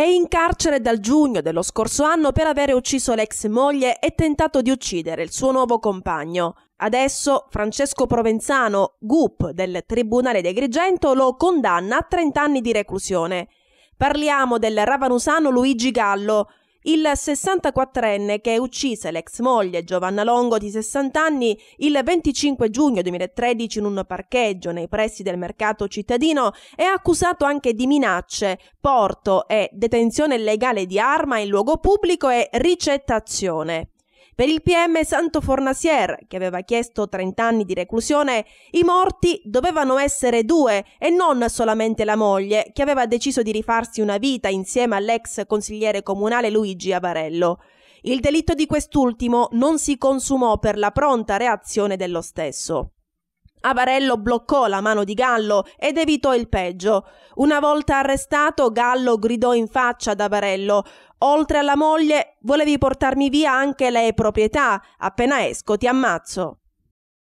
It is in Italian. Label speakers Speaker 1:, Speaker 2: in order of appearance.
Speaker 1: È in carcere dal giugno dello scorso anno per aver ucciso l'ex moglie e tentato di uccidere il suo nuovo compagno. Adesso Francesco Provenzano, GUP del Tribunale di Agrigento, lo condanna a 30 anni di reclusione. Parliamo del ravanusano Luigi Gallo, il 64enne che uccise l'ex moglie Giovanna Longo di 60 anni il 25 giugno 2013 in un parcheggio nei pressi del mercato cittadino è accusato anche di minacce, porto e detenzione illegale di arma in luogo pubblico e ricettazione. Per il PM Santo Fornasier, che aveva chiesto 30 anni di reclusione, i morti dovevano essere due e non solamente la moglie, che aveva deciso di rifarsi una vita insieme all'ex consigliere comunale Luigi Avarello. Il delitto di quest'ultimo non si consumò per la pronta reazione dello stesso. Avarello bloccò la mano di Gallo ed evitò il peggio. Una volta arrestato, Gallo gridò in faccia ad Avarello Oltre alla moglie, volevi portarmi via anche le proprietà. Appena esco ti ammazzo.